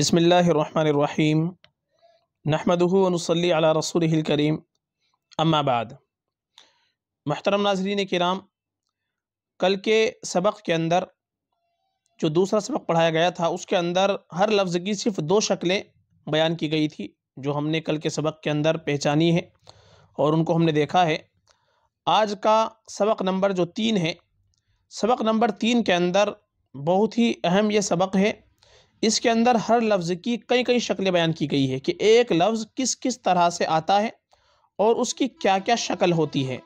बसमीम नहमदनसली अला रसूल करीम अम्माबाद महतरम नाजरीन कराम कल के सबक के अंदर जो दूसरा सबक पढ़ाया गया था उसके अंदर हर लफ्ज़ की सिर्फ दो शक्लें बयान की गई थी जो हमने कल के सबक के अंदर पहचानी है और उनको हमने देखा है आज का सबक नंबर जो तीन है सबक नंबर तीन के अंदर बहुत ही अहम यह सबक है इसके अंदर हर लफ्ज़ की कई कई शक्लें बयान की गई है कि एक लफ्ज़ किस किस तरह से आता है और उसकी क्या क्या शक्ल होती है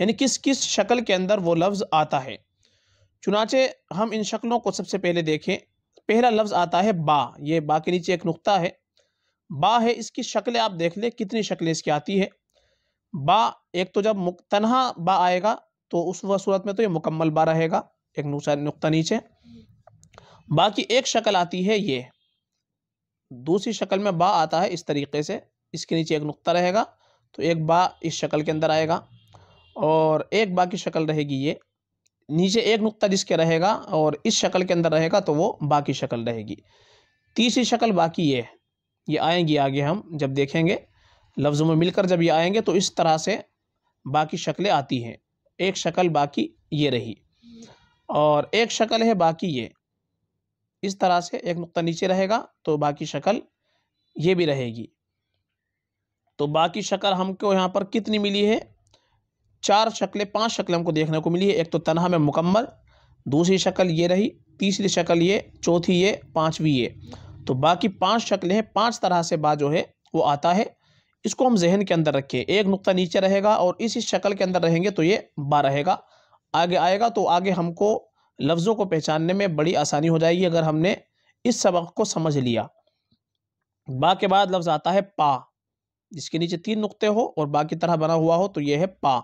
यानी किस किस शक्ल के अंदर वो लफ्ज़ आता है चुनाचे हम इन शक्लों को सबसे पहले देखें पहला लफ्ज़ आता है बा ये बा के नीचे एक नुक्ता है बा है इसकी शक्लें आप देख लें कितनी शक्लें इसकी आती है बा एक तो जब तनहा बा आएगा तो उस वह सूरत में तो ये मुकम्मल बा रहेगा एक नुकता नीचे बा की एक शक्ल आती है ये दूसरी शक्ल में बा आता है इस तरीके से इसके नीचे एक नुक्ता रहेगा तो एक बा इस शक्ल के अंदर आएगा और एक बा की शक्ल रहेगी ये नीचे एक नुक्ता जिसके रहेगा और इस शक्ल के अंदर रहेगा तो वो बा की शक्ल रहेगी तीसरी शक्ल बाकी ये ये आएंगी आगे हम जब देखेंगे लफ्ज़ों में मिलकर जब ये आएंगे तो इस तरह से बाकी शक्लें आती हैं एक शक्ल बाकी ये रही और एक शक्ल है बाकी ये इस तरह से एक नुकता नीचे रहेगा तो बाकी शक्ल ये भी रहेगी तो बाकी शक्ल हमको यहाँ पर कितनी मिली है चार शक्लें पांच शक्लें हमको देखने को मिली है एक तो तनहा में मुकम्मल दूसरी शक्ल ये रही तीसरी शक्ल ये चौथी ये पाँचवीं ये तो बाकी पांच शक्लें हैं पांच तरह से बा जो है वो आता है इसको हम जहन के अंदर रखें एक नुक्ता नीचे रहेगा और इसी शक्ल के अंदर रहेंगे तो ये बा रहेगा आगे आएगा तो आगे हमको लफ्ज़ों को पहचानने में बड़ी आसानी हो जाएगी अगर हमने इस सबक को समझ लिया बा के बाद लफ्ज़ आता है पा जिसके नीचे तीन नुक्ते हो और बा की तरह बना हुआ हो तो यह है पा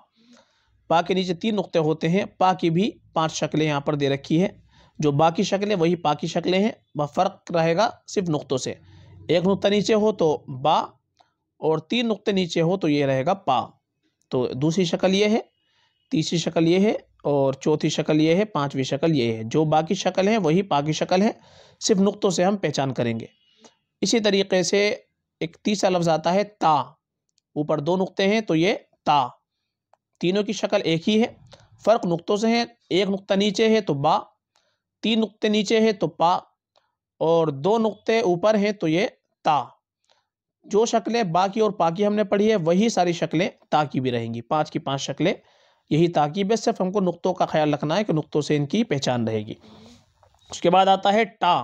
पा के नीचे तीन नुक्ते होते हैं पा की भी पांच शक्लें यहाँ पर दे रखी है जो बा की शक्लें वही पा की शक्लें हैं वह फ़र्क रहेगा सिर्फ नुक्तों से एक नुक्ता नीचे हो तो बा और तीन नुक्ते नीचे हो तो ये रहेगा पा तो दूसरी शक्ल ये है तीसरी शक्ल ये है और चौथी शक्ल ये है पांचवी शक्ल ये है जो बाकी शक्ल है वही बाकी शक्ल है सिर्फ नुक्तों से हम पहचान करेंगे इसी तरीके से एक तीसरा लफ्ज़ आता है ता ऊपर दो नुक्ते हैं तो ये ता तीनों की शक्ल एक ही है फ़र्क नुक्तों से है एक नुक्ता नीचे है तो बा तीन नुक्ते नीचे है तो पा और दो नुक्ते ऊपर हैं तो ये ता जो शक्लें बा की और पा की हमने पढ़ी है वही सारी शक्लें ता की भी रहेंगी पाँच की पाँच शक्लें यही ताकिब है सिर्फ हमको नुकतों का ख्याल रखना है कि नुकतों से इनकी पहचान रहेगी उसके बाद आता है टा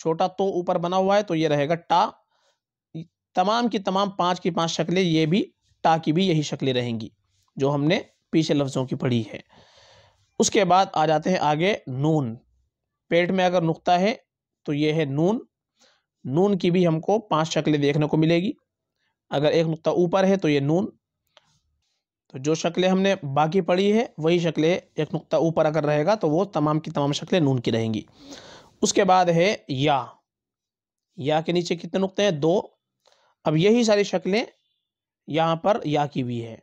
छोटा तो ऊपर बना हुआ है तो ये रहेगा टा तमाम की तमाम पाँच की पाँच शक्लें ये भी टा की भी यही शक्लें रहेंगी जो हमने पीछे लफ्ज़ों की पढ़ी है उसके बाद आ जाते हैं आगे नून पेट में अगर नुकता है तो ये है नून नून की भी हमको पांच शक्लें देखने को मिलेगी अगर एक नुकता ऊपर है तो ये नून तो जो शक्लें हमने बाकी पढ़ी है वही शक्लें एक नुकता ऊपर अगर रहेगा तो वो तमाम की तमाम शक्लें नून की रहेंगी उसके बाद है या या के नीचे कितने नुकते हैं दो अब यही सारी शक्लें यहाँ पर या की हुई है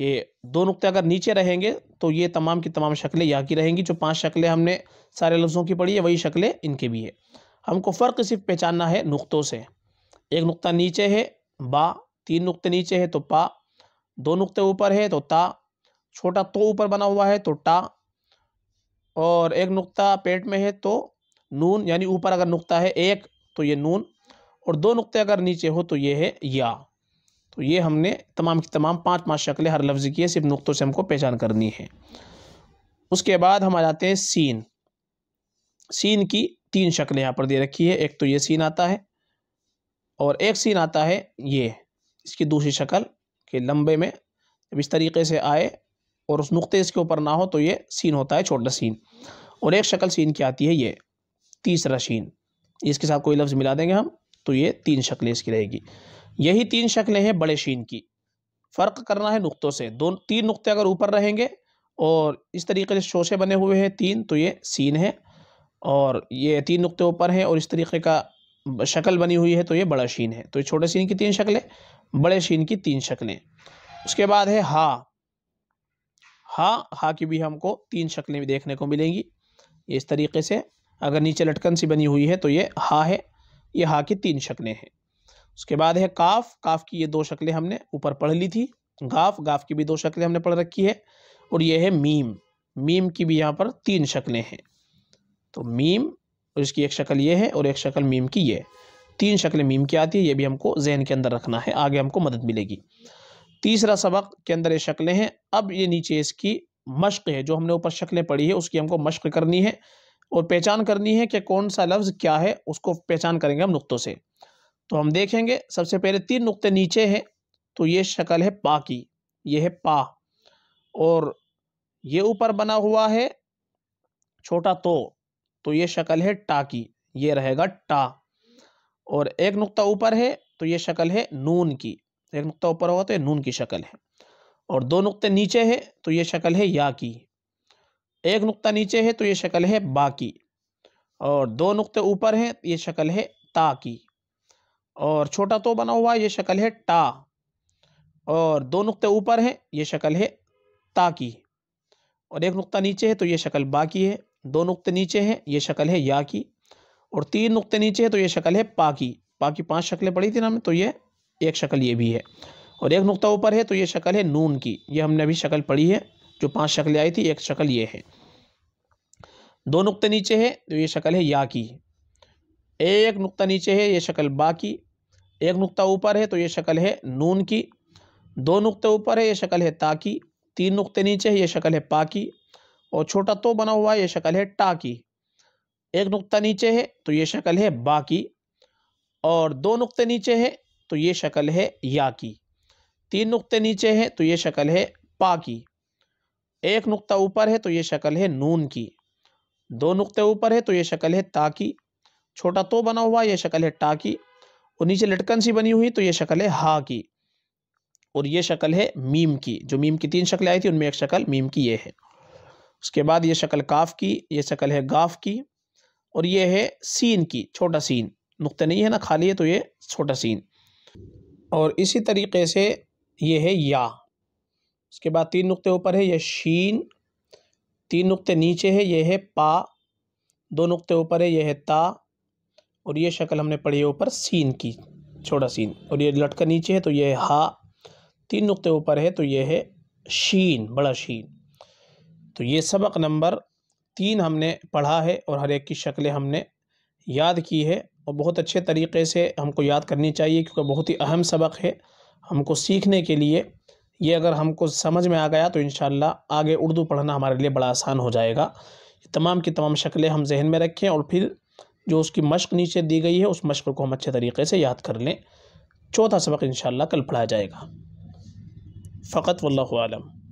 कि दो नुकते अगर नीचे रहेंगे तो ये तमाम की तमाम शक्लें या की रहेंगी जो पांच शक्लें हमने सारे लफ्ज़ों की पढ़ी है वही शक्लें इनके भी है हमको फ़र्क सिर्फ पहचानना है नुकतों से एक नुकता नीचे है बा तीन नुकते नीचे है तो पा दो नुक्ते ऊपर है तो ता छोटा तो ऊपर बना हुआ है तो टा और एक नुक्ता पेट में है तो नून यानी ऊपर अगर नुक्ता है एक तो ये नून और दो नुक्ते अगर नीचे हो तो ये है या तो ये हमने तमाम की तमाम पांच पांच शक्लें हर लफ्ज़ की है सिर्फ नुक्तों से हमको पहचान करनी है उसके बाद हम आ जाते हैं सीन सीन की तीन शक्लें यहाँ पर दे रखी है एक तो ये सीन आता है और एक सीन आता है ये इसकी दूसरी शक्ल कि लंबे में जब इस तरीके से आए और उस नुक़े इसके ऊपर ना हो तो ये सीन होता है छोटा सीन और एक शक्ल सीन की आती है ये तीसरा सीन इसके साथ कोई लफ्ज़ मिला देंगे हम तो ये तीन शक्लें इसकी रहेगी यही तीन शक्लें हैं बड़े शीन की फ़र्क करना है नुक़ों से दो तीन नुक़े अगर ऊपर रहेंगे और इस तरीके से शोशे बने हुए हैं तीन तो ये सीन है और ये तीन नुक़े ऊपर हैं और इस तरीके का शक्ल बनी हुई है तो ये बड़ा शीन है तो ये छोटे शीन की तीन शक्लें बड़े शीन की तीन शक्लें उसके बाद है हा हा हा की भी हमको तीन शक्लें भी देखने को मिलेंगी इस तरीके से अगर नीचे लटकन सी बनी हुई है तो ये हा है ये हा की तीन शक्लें हैं उसके बाद है काफ काफ की ये दो शक्लें हमने ऊपर पढ़ ली थी गाफ गाफ की भी दो शक्लें हमने पढ़ रखी है और ये है मीम मीम की भी यहाँ पर तीन शक्लें हैं तो मीम और इसकी एक शक्ल ये है और एक शक्ल मीम की ये तीन शक्लें मीम की आती है ये भी हमको जहन के अंदर रखना है आगे हमको मदद मिलेगी तीसरा सबक के अंदर ये शक्लें हैं अब ये नीचे इसकी मश्क है जो हमने ऊपर शक्लें पढ़ी है उसकी हमको मश्क करनी है और पहचान करनी है कि कौन सा लफ्ज़ क्या है उसको पहचान करेंगे हम नुक्तों से तो हम देखेंगे सबसे पहले तीन नुक्ते नीचे हैं तो ये शक्ल है पा की ये है पा और ये ऊपर बना हुआ है छोटा तो तो ये शक्ल है टा की ये रहेगा टा और एक नुक्ता ऊपर है तो ये शक्ल है नून की एक नुक्ता ऊपर होगा तो ये नून की शक्ल है और दो नुक्ते नीचे है तो ये शक्ल है या की एक नुक्ता नीचे है तो ये शक्ल है बा की और दो नुक्ते ऊपर है तो ये शक्ल है ता की और छोटा तो बना हुआ ये शक्ल है टा और दो नुक्ते ऊपर है ये शक्ल है ता की और एक नुक्ता नीचे है तो ये शक्ल बा की है दो नुक्ते नीचे हैं ये शक्ल है या की और तीन नुक्ते नीचे है तो ये शक्ल है पा की पा की पाँच शक्लें पड़ी थी ना हमें तो ये एक शक्ल ये भी है और एक नुक्ता ऊपर है तो ये शक्ल है नून की ये हमने अभी शक्ल पढ़ी है जो पाँच शक्लें आई थी एक शक्ल ये है दो नुक्ते नीचे है तो ये शक्ल है या की एक नुक्ता नीचे है ये शक्ल बा की एक नुक्ता ऊपर है तो ये शक्ल है नून की दो नुक्ते ऊपर है ये शक्ल है ता की तीन नुक्ते नीचे है ये शक्ल है पा की और छोटा तो बना हुआ है यह शक्ल है टा की एक नुक्ता नीचे है तो ये शक्ल है बा की और दो नुक्ते नीचे है तो ये शक्ल है या की तीन नुक्ते नीचे है तो ये शक्ल है पा की एक नुक्ता ऊपर है तो ये शक्ल है नून की दो नुक्ते ऊपर है तो ये शक्ल है ता की छोटा तो बना हुआ ये शक्ल है टा की और नीचे लटकन सी बनी हुई तो ये शक्ल है हा की और ये शक्ल है मीम की जो मीम की तीन शक्लें आई थी उनमें एक शक्ल मीम की ये है उसके बाद ये शक्ल काफ की ये शक्ल है गाफ की और ये है सीन की छोटा सीन नुक्ता नहीं है ना खाली है तो ये छोटा सीन और इसी तरीके से ये है या उसके बाद तीन नुक्ते ऊपर है यह शीन तीन नुक्ते नीचे है यह है पा दो नुक्ते ऊपर है यह है ता और ये शक्ल हमने पढ़ी है ऊपर सीन की छोटा सीन और ये लटका नीचे है तो यह है हा तीन नुक्ते ऊपर है तो यह है शीन बड़ा शीन तो ये सबक नंबर तीन हमने पढ़ा है और हर एक की शक्लें हमने याद की है और बहुत अच्छे तरीके से हमको याद करनी चाहिए क्योंकि बहुत ही अहम सबक है हमको सीखने के लिए ये अगर हमको समझ में आ गया तो इन आगे उर्दू पढ़ना हमारे लिए बड़ा आसान हो जाएगा तमाम की तमाम शक्लें हम जहन में रखें और फिर जो उसकी मश्क नीचे दी गई है उस मश्क को हम अच्छे तरीके से याद कर लें चौथा सबक इन कल पढ़ाया जाएगा फ़कत वल्लम